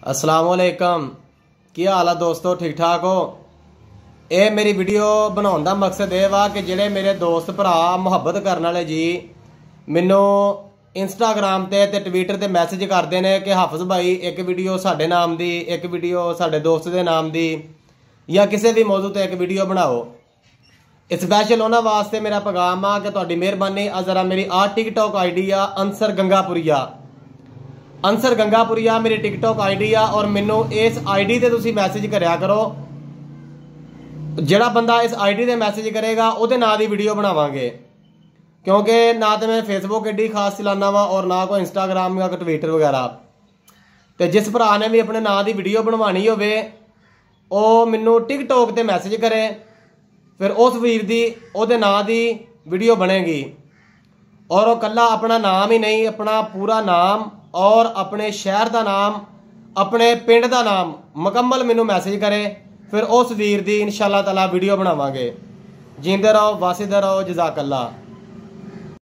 ਅਸਲਾਮ ਅਸਲਾਮੁਅਲੈਕਮ ਕੀ ਹਾਲ ਆ ਦੋਸਤੋ ਠੀਕ ਠਾਕ ਹੋ ਇਹ ਮੇਰੀ ਵੀਡੀਓ ਬਣਾਉਣ ਦਾ ਮਕਸਦ ਇਹ ਵਾ ਕਿ ਜਿਹੜੇ ਮੇਰੇ ਦੋਸਤ ਭਰਾ ਮੁਹੱਬਤ ਕਰਨ ਵਾਲੇ ਜੀ ਮੈਨੂੰ ਇੰਸਟਾਗ੍ਰam ਤੇ ਤੇ ਟਵਿੱਟਰ ਤੇ ਮੈਸੇਜ ਕਰਦੇ ਨੇ ਕਿ ਹਾਫਿਜ਼ ਭਾਈ ਇੱਕ ਵੀਡੀਓ ਸਾਡੇ ਨਾਮ ਦੀ ਇੱਕ ਵੀਡੀਓ ਸਾਡੇ ਦੋਸਤ ਦੇ ਨਾਮ ਦੀ ਜਾਂ ਕਿਸੇ ਵੀ ਮੌਜੂਦ ਤੇ ਇੱਕ ਵੀਡੀਓ ਬਣਾਓ ਇਸ ਸਪੈਸ਼ਲ ਉਹਨਾਂ ਵਾਸਤੇ ਮੇਰਾ ਪੈਗਾਮ ਆ ਕਿ ਤੁਹਾਡੀ ਮਿਹਰਬਾਨੀ ਆ ਜ਼ਰਾ ਮੇਰੀ ਆ ਟਿਕਟੌਕ ਆਈਡੀ ਆ ਅੰਸਰ ਗੰਗਾਪੁਰੀਆ ਅਨਸਰ ਗੰਗਾਪੁਰੀਆ ਮੇਰੀ ਟਿਕਟੌਕ ਆਈਡੀ ਆ ਔਰ ਮੈਨੂੰ ਇਸ ਆਈਡੀ ਤੇ ਤੁਸੀਂ ਮੈਸੇਜ ਕਰਿਆ ਕਰੋ ਜਿਹੜਾ ਬੰਦਾ ਇਸ ਆਈਡੀ ਤੇ ਮੈਸੇਜ ਕਰੇਗਾ ਉਹਦੇ ਨਾਂ ਦੀ ਵੀਡੀਓ ਬਣਾਵਾਂਗੇ ਕਿਉਂਕਿ ਨਾ ਤੇ ਮੈਂ ਫੇਸਬੁੱਕ ਐਡੀ ਖਾਸ ਚਲਾਨਾ ਵਾ ਔਰ ਨਾ ਕੋਈ ਇੰਸਟਾਗ੍ਰam ਜਾਂ ਟਵਿੱਟਰ ਵਗੈਰਾ ਤੇ ਜਿਸ ਭਰਾ ਨੇ ਵੀ ਆਪਣੇ ਨਾਂ ਦੀ ਵੀਡੀਓ ਬਣਵਾਣੀ ਹੋਵੇ ਉਹ ਮੈਨੂੰ ਟਿਕਟੌਕ ਤੇ ਮੈਸੇਜ ਕਰੇ ਫਿਰ ਉਸ ਵੀਰ ਦੀ ਉਹਦੇ ਨਾਂ ਦੀ ਵੀਡੀਓ ਬਣੇਗੀ ਔਰ ਉਹ ਕੱਲਾ ਆਪਣਾ ਨਾਮ ਹੀ ਨਹੀਂ ਆਪਣਾ ਪੂਰਾ ਨਾਮ ਔਰ ਆਪਣੇ ਸ਼ਹਿਰ ਦਾ ਨਾਮ ਆਪਣੇ ਪਿੰਡ ਦਾ ਨਾਮ ਮੁਕੰਮਲ ਮੈਨੂੰ ਮੈਸੇਜ ਕਰੇ ਫਿਰ ਉਸ ਵੀਰ ਦੀ ਇਨਸ਼ਾਅੱਲਾ ਤਾਲਾ ਵੀਡੀਓ ਬਣਾਵਾਂਗੇ ਜਿੰਦੇ ਰਹੋ ਵਾਸਿਦ ਰਹੋ ਜਜ਼ਾਕ ਅੱਲਾ